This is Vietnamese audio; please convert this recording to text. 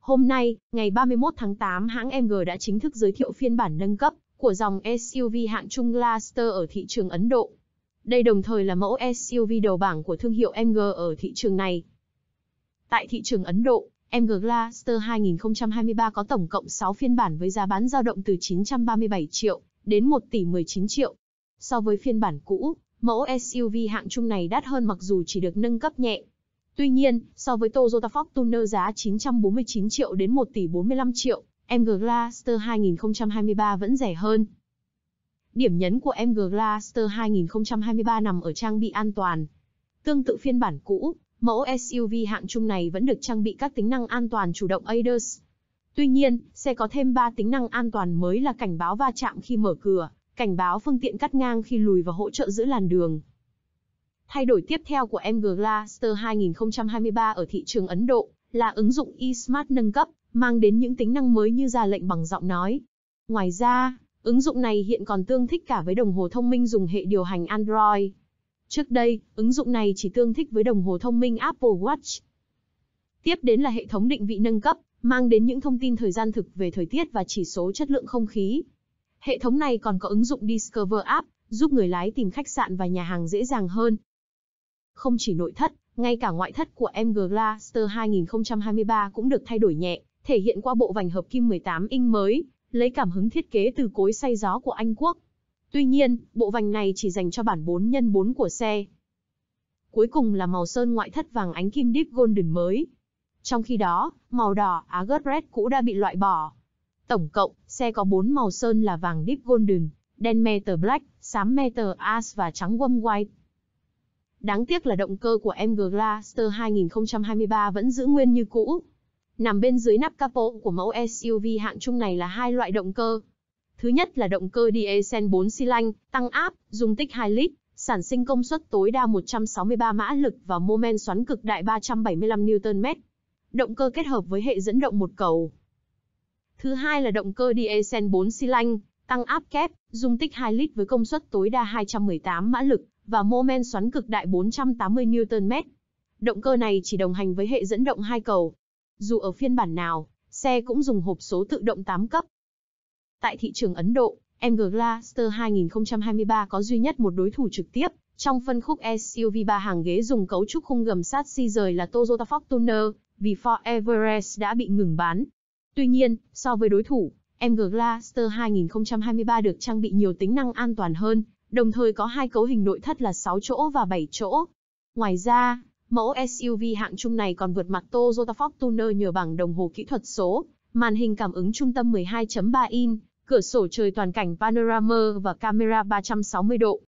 Hôm nay, ngày 31 tháng 8, hãng MG đã chính thức giới thiệu phiên bản nâng cấp của dòng SUV hạng trung Glaster ở thị trường Ấn Độ. Đây đồng thời là mẫu SUV đầu bảng của thương hiệu MG ở thị trường này. Tại thị trường Ấn Độ, MG Glaster 2023 có tổng cộng 6 phiên bản với giá bán dao động từ 937 triệu đến 1 tỷ 19 triệu. So với phiên bản cũ, mẫu SUV hạng trung này đắt hơn mặc dù chỉ được nâng cấp nhẹ. Tuy nhiên, so với Toyota Fortuner giá 949 triệu đến 1 tỷ 45 triệu, MG Glaster 2023 vẫn rẻ hơn. Điểm nhấn của MG Glaster 2023 nằm ở trang bị an toàn. Tương tự phiên bản cũ, mẫu SUV hạng trung này vẫn được trang bị các tính năng an toàn chủ động ADAS. Tuy nhiên, xe có thêm 3 tính năng an toàn mới là cảnh báo va chạm khi mở cửa, cảnh báo phương tiện cắt ngang khi lùi và hỗ trợ giữ làn đường. Thay đổi tiếp theo của MG Glaster 2023 ở thị trường Ấn Độ là ứng dụng eSmart nâng cấp, mang đến những tính năng mới như ra lệnh bằng giọng nói. Ngoài ra, ứng dụng này hiện còn tương thích cả với đồng hồ thông minh dùng hệ điều hành Android. Trước đây, ứng dụng này chỉ tương thích với đồng hồ thông minh Apple Watch. Tiếp đến là hệ thống định vị nâng cấp, mang đến những thông tin thời gian thực về thời tiết và chỉ số chất lượng không khí. Hệ thống này còn có ứng dụng Discover App, giúp người lái tìm khách sạn và nhà hàng dễ dàng hơn. Không chỉ nội thất, ngay cả ngoại thất của MG Glaster 2023 cũng được thay đổi nhẹ, thể hiện qua bộ vành hợp kim 18 inch mới, lấy cảm hứng thiết kế từ cối xay gió của Anh Quốc. Tuy nhiên, bộ vành này chỉ dành cho bản 4x4 của xe. Cuối cùng là màu sơn ngoại thất vàng ánh kim Deep Golden mới. Trong khi đó, màu đỏ Agate Red cũ đã bị loại bỏ, Tổng cộng, xe có 4 màu sơn là vàng Deep Golden, đen Metal Black, xám Metal Ash và trắng Wum White. Đáng tiếc là động cơ của MG Glaster 2023 vẫn giữ nguyên như cũ. Nằm bên dưới nắp capo của mẫu SUV hạng trung này là hai loại động cơ. Thứ nhất là động cơ diesel 4 xi lanh, tăng áp, dung tích 2 lít, sản sinh công suất tối đa 163 mã lực và mô men xoắn cực đại 375 Nm. Động cơ kết hợp với hệ dẫn động một cầu, Thứ hai là động cơ diesel 4 xi lanh, tăng áp kép, dung tích 2 lít với công suất tối đa 218 mã lực và mô men xoắn cực đại 480 Nm. Động cơ này chỉ đồng hành với hệ dẫn động hai cầu. Dù ở phiên bản nào, xe cũng dùng hộp số tự động 8 cấp. Tại thị trường Ấn Độ, MG Glaster 2023 có duy nhất một đối thủ trực tiếp. Trong phân khúc SUV ba hàng ghế dùng cấu trúc khung gầm sát si rời là Toyota Fortuner, vì Ford Everest đã bị ngừng bán. Tuy nhiên, so với đối thủ, MG Glaster 2023 được trang bị nhiều tính năng an toàn hơn, đồng thời có hai cấu hình nội thất là 6 chỗ và 7 chỗ. Ngoài ra, mẫu SUV hạng trung này còn vượt mặt Toyota Fortuner nhờ bảng đồng hồ kỹ thuật số, màn hình cảm ứng trung tâm 12.3 in, cửa sổ trời toàn cảnh panorama và camera 360 độ.